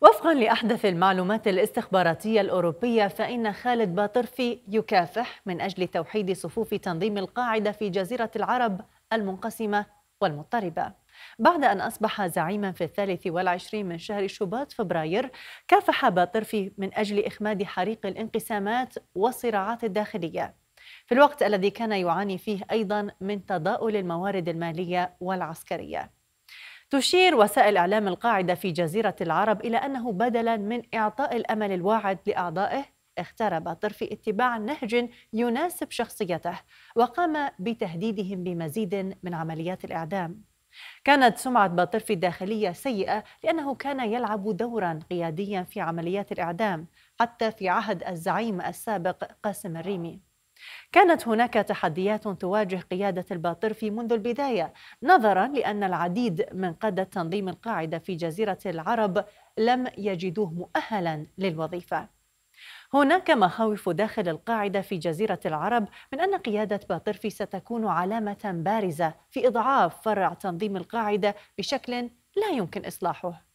وفقا لأحدث المعلومات الاستخباراتية الأوروبية فإن خالد باطرفي يكافح من أجل توحيد صفوف تنظيم القاعدة في جزيرة العرب المنقسمة والمضطربة بعد أن أصبح زعيما في الثالث والعشرين من شهر شباط فبراير كافح باطرفي من أجل إخماد حريق الانقسامات والصراعات الداخلية في الوقت الذي كان يعاني فيه أيضا من تضاؤل الموارد المالية والعسكرية تشير وسائل إعلام القاعدة في جزيرة العرب إلى أنه بدلا من إعطاء الأمل الواعد لأعضائه اختار باطر في اتباع نهج يناسب شخصيته وقام بتهديدهم بمزيد من عمليات الإعدام كانت سمعة باطرفي الداخلية سيئة لأنه كان يلعب دورا قياديا في عمليات الإعدام حتى في عهد الزعيم السابق قاسم الريمي كانت هناك تحديات تواجه قيادة الباطرفي منذ البداية نظرا لأن العديد من قادة تنظيم القاعدة في جزيرة العرب لم يجدوه مؤهلا للوظيفة هناك مخاوف داخل القاعدة في جزيرة العرب من أن قيادة باطرفي ستكون علامة بارزة في إضعاف فرع تنظيم القاعدة بشكل لا يمكن إصلاحه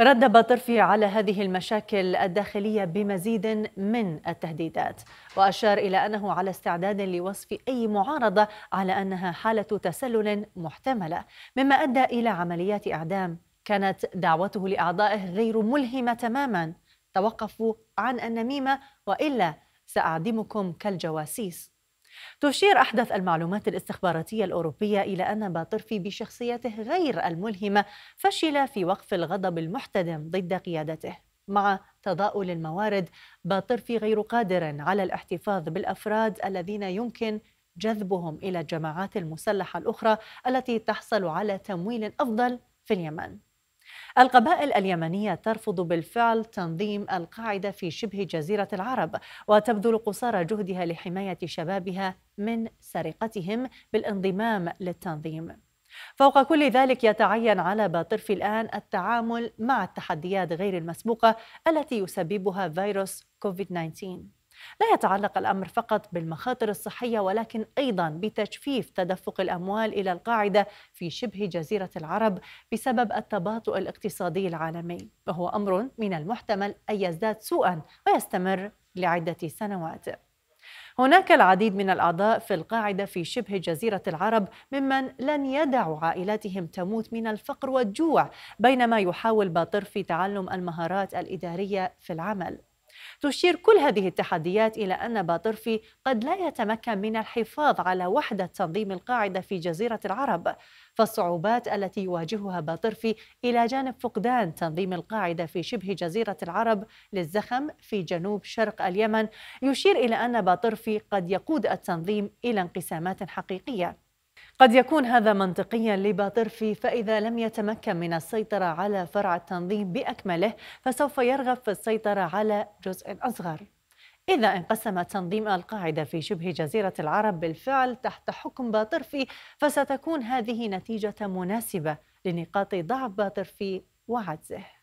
رد طرفي على هذه المشاكل الداخلية بمزيد من التهديدات وأشار إلى أنه على استعداد لوصف أي معارضة على أنها حالة تسلل محتملة مما أدى إلى عمليات إعدام كانت دعوته لأعضائه غير ملهمة تماما توقفوا عن النميمة وإلا سأعدمكم كالجواسيس تشير أحدث المعلومات الاستخباراتية الأوروبية إلى أن باطرفي بشخصيته غير الملهمة فشل في وقف الغضب المحتدم ضد قيادته مع تضاؤل الموارد باطرفي غير قادر على الاحتفاظ بالأفراد الذين يمكن جذبهم إلى الجماعات المسلحة الأخرى التي تحصل على تمويل أفضل في اليمن القبائل اليمنية ترفض بالفعل تنظيم القاعدة في شبه جزيرة العرب وتبذل قصارى جهدها لحماية شبابها من سرقتهم بالانضمام للتنظيم فوق كل ذلك يتعين على باطرف الآن التعامل مع التحديات غير المسبوقة التي يسببها فيروس كوفيد 19 لا يتعلق الامر فقط بالمخاطر الصحيه ولكن ايضا بتجفيف تدفق الاموال الى القاعده في شبه جزيره العرب بسبب التباطؤ الاقتصادي العالمي وهو امر من المحتمل ان يزداد سوءا ويستمر لعده سنوات هناك العديد من الاعضاء في القاعده في شبه جزيره العرب ممن لن يدعوا عائلاتهم تموت من الفقر والجوع بينما يحاول باطر في تعلم المهارات الاداريه في العمل تشير كل هذه التحديات إلى أن باطرفي قد لا يتمكن من الحفاظ على وحدة تنظيم القاعدة في جزيرة العرب فالصعوبات التي يواجهها باطرفي إلى جانب فقدان تنظيم القاعدة في شبه جزيرة العرب للزخم في جنوب شرق اليمن يشير إلى أن باطرفي قد يقود التنظيم إلى انقسامات حقيقية قد يكون هذا منطقيا لباطرفي فإذا لم يتمكن من السيطرة على فرع التنظيم بأكمله فسوف يرغب في السيطرة على جزء أصغر إذا انقسم تنظيم القاعدة في شبه جزيرة العرب بالفعل تحت حكم باطرفي فستكون هذه نتيجة مناسبة لنقاط ضعف باطرفي وعجزه